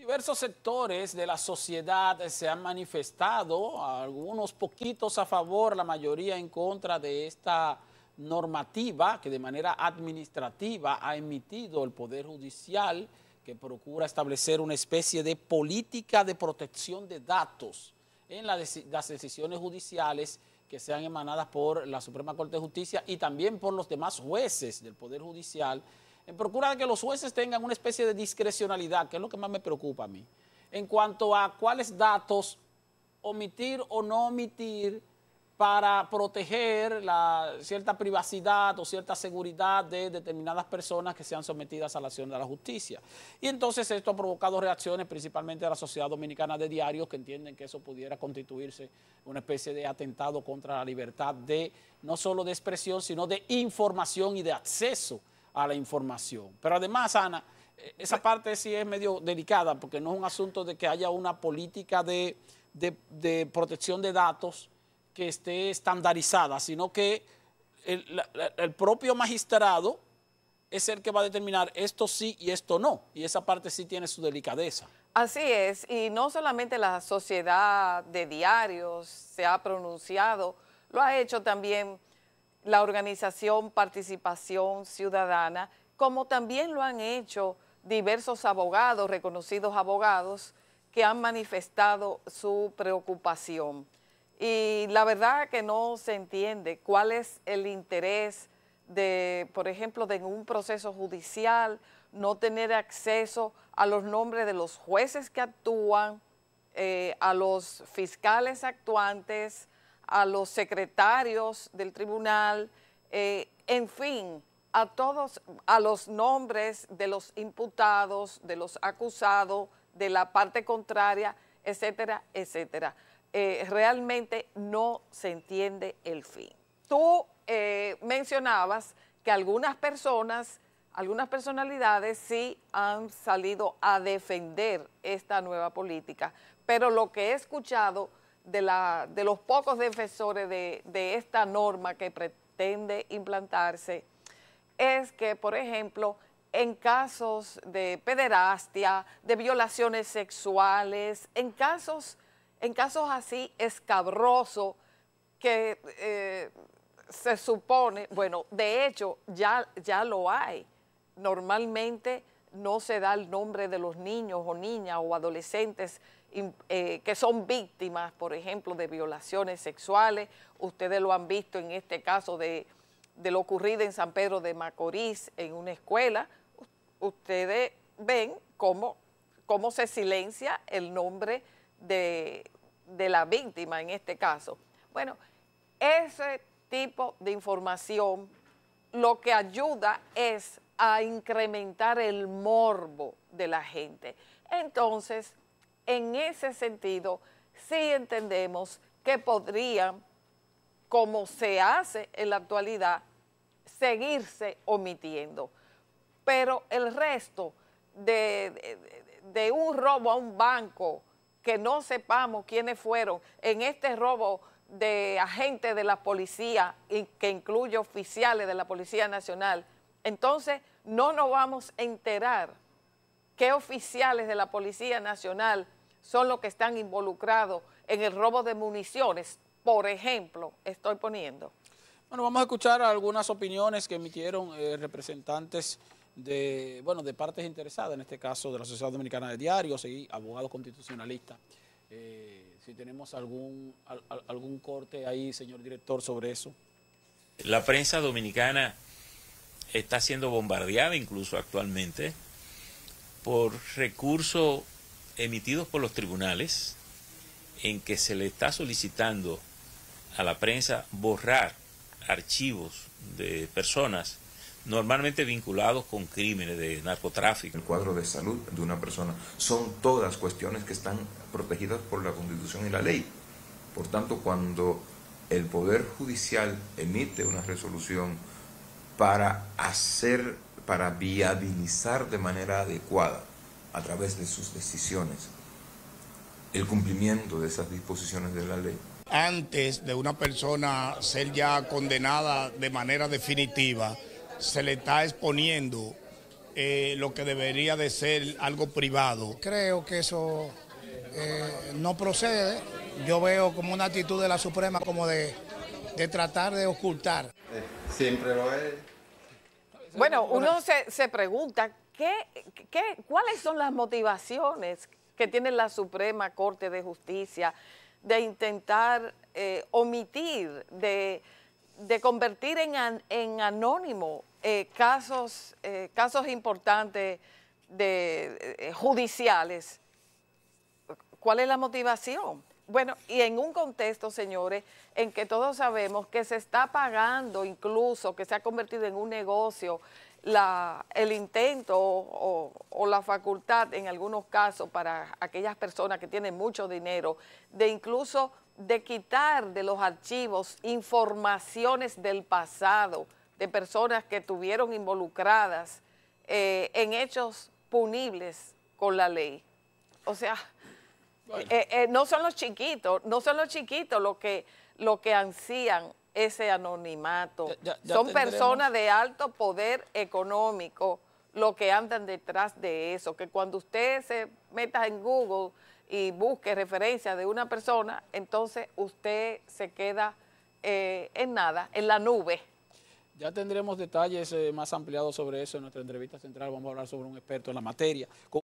Diversos sectores de la sociedad se han manifestado, algunos poquitos a favor, la mayoría en contra de esta normativa que de manera administrativa ha emitido el Poder Judicial que procura establecer una especie de política de protección de datos en las decisiones judiciales que sean emanadas por la Suprema Corte de Justicia y también por los demás jueces del Poder Judicial en eh, procura que los jueces tengan una especie de discrecionalidad, que es lo que más me preocupa a mí, en cuanto a cuáles datos omitir o no omitir para proteger la cierta privacidad o cierta seguridad de determinadas personas que sean sometidas a la acción de la justicia. Y entonces esto ha provocado reacciones principalmente de la sociedad dominicana de diarios que entienden que eso pudiera constituirse una especie de atentado contra la libertad de no solo de expresión, sino de información y de acceso a la información. Pero además, Ana, eh, esa parte sí es medio delicada porque no es un asunto de que haya una política de, protección de datos que esté estandarizada, sino que el, el, propio magistrado es el que va a determinar esto sí y esto no, y esa parte sí tiene su delicadeza. Así es, y no solamente la sociedad de diarios se ha pronunciado, lo ha hecho también la organización Participación Ciudadana, como también lo han hecho diversos abogados, reconocidos abogados, que han manifestado su preocupación. Y la verdad que no se entiende cuál es el interés de, por ejemplo, de un proceso judicial, no tener acceso a los nombres de los jueces que actúan, eh, a los fiscales actuantes, a los secretarios del tribunal, eh, en fin, a todos, a los nombres de los imputados, de los acusados, de la parte contraria, etcétera, etcétera. Eh, realmente no se entiende el fin. Tú eh, mencionabas que algunas personas, algunas personalidades sí han salido a defender esta nueva política, pero lo que he escuchado de, la, de los pocos defensores de, esta norma que pretende implantarse es que, por ejemplo, en casos de pederastia, de violaciones sexuales, en casos, en casos así escabrosos que eh, se supone, bueno, de hecho ya, ya lo hay. Normalmente no se da el nombre de los niños o niñas o adolescentes eh, que son víctimas, por ejemplo, de violaciones sexuales. Ustedes lo han visto en este caso de, lo ocurrido en San Pedro de Macorís, en una escuela. Ustedes ven cómo, cómo se silencia el nombre de, de la víctima en este caso. Bueno, ese tipo de información lo que ayuda es a incrementar el morbo de la gente. Entonces, en ese sentido, sí entendemos que podrían, como se hace en la actualidad, seguirse omitiendo. Pero el resto de, un robo a un banco, que no sepamos quiénes fueron en este robo de agentes de la policía, que incluye oficiales de la Policía Nacional, entonces no nos vamos a enterar qué oficiales de la Policía Nacional son los que están involucrados en el robo de municiones, por ejemplo, estoy poniendo. Bueno, vamos a escuchar algunas opiniones que emitieron eh, representantes de, bueno, de partes interesadas, en este caso de la Sociedad Dominicana de Diarios y abogados constitucionalistas. Eh, si tenemos algún, algún corte ahí, señor director, sobre eso. La prensa dominicana está siendo bombardeada incluso actualmente por recursos emitidos por los tribunales en que se le está solicitando a la prensa borrar archivos de personas normalmente vinculados con crímenes de narcotráfico. El cuadro de salud de una persona son todas cuestiones que están protegidas por la Constitución y la ley. Por tanto, cuando el Poder Judicial emite una resolución para hacer para viabilizar de manera adecuada, a través de sus decisiones, el cumplimiento de esas disposiciones de la ley. Antes de una persona ser ya condenada de manera definitiva, se le está exponiendo eh, lo que debería de ser algo privado. Creo que eso eh, no procede. Yo veo como una actitud de la Suprema como de, tratar de ocultar. siempre lo es. Bueno, uno se, pregunta, ¿qué, cuáles son las motivaciones que tiene la Suprema Corte de Justicia de intentar eh, omitir, de, convertir en, anónimo eh, casos, eh, casos importantes de, judiciales? ¿Cuál es la motivación? Bueno, y en un contexto, señores, en que todos sabemos que se está pagando incluso, que se ha convertido en un negocio, la, el intento o, la facultad en algunos casos para aquellas personas que tienen mucho dinero de incluso de quitar de los archivos informaciones del pasado de personas que estuvieron involucradas eh, en hechos punibles con la ley. O sea, eh, eh, no son los chiquitos, no son los chiquitos los que, lo que ansían ese anonimato. son personas de alto poder económico los que andan detrás de eso, que cuando usted se meta en Google y busque referencia de una persona, entonces usted se queda eh, en nada, en la nube. Ya tendremos detalles más ampliados sobre eso en nuestra entrevista central. Vamos a hablar sobre un experto en la materia.